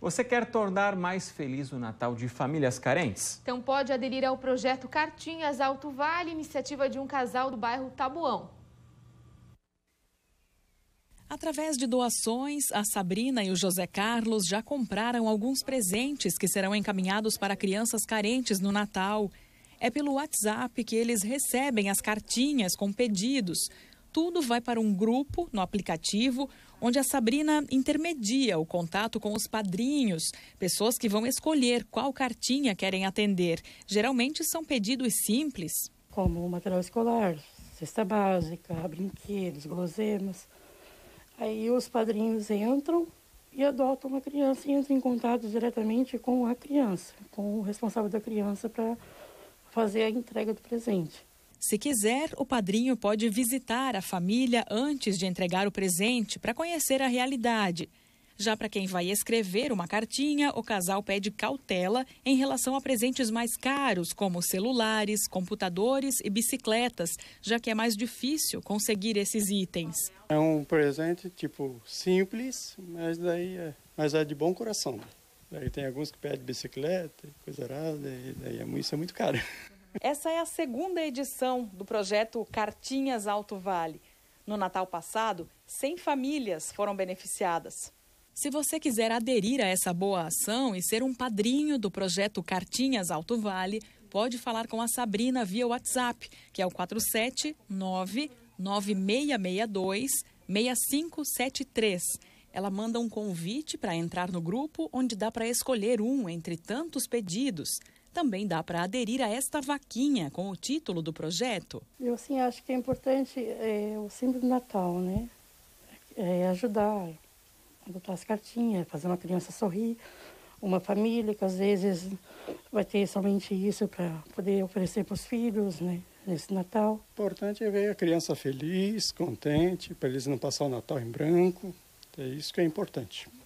Você quer tornar mais feliz o Natal de famílias carentes? Então pode aderir ao projeto Cartinhas Alto Vale, iniciativa de um casal do bairro Tabuão. Através de doações, a Sabrina e o José Carlos já compraram alguns presentes que serão encaminhados para crianças carentes no Natal. É pelo WhatsApp que eles recebem as cartinhas com pedidos tudo vai para um grupo no aplicativo, onde a Sabrina intermedia o contato com os padrinhos, pessoas que vão escolher qual cartinha querem atender. Geralmente são pedidos simples. Como material escolar, cesta básica, brinquedos, guloseimas. Aí os padrinhos entram e adotam uma criança e entram em contato diretamente com a criança, com o responsável da criança para fazer a entrega do presente. Se quiser, o padrinho pode visitar a família antes de entregar o presente para conhecer a realidade. Já para quem vai escrever uma cartinha, o casal pede cautela em relação a presentes mais caros, como celulares, computadores e bicicletas, já que é mais difícil conseguir esses itens. É um presente tipo simples, mas daí é, mas é de bom coração. Né? Daí tem alguns que pedem bicicleta, coisa errada, daí é, isso é muito caro. Essa é a segunda edição do projeto Cartinhas Alto Vale. No Natal passado, 100 famílias foram beneficiadas. Se você quiser aderir a essa boa ação e ser um padrinho do projeto Cartinhas Alto Vale, pode falar com a Sabrina via WhatsApp, que é o 479 9662 6573. Ela manda um convite para entrar no grupo, onde dá para escolher um entre tantos pedidos também dá para aderir a esta vaquinha com o título do projeto. Eu sim acho que é importante é, o símbolo do Natal, né? É ajudar, botar as cartinhas, fazer uma criança sorrir, uma família que às vezes vai ter somente isso para poder oferecer para os filhos, né? Nesse Natal. O importante é ver a criança feliz, contente, para eles não passar o Natal em branco. É isso que é importante.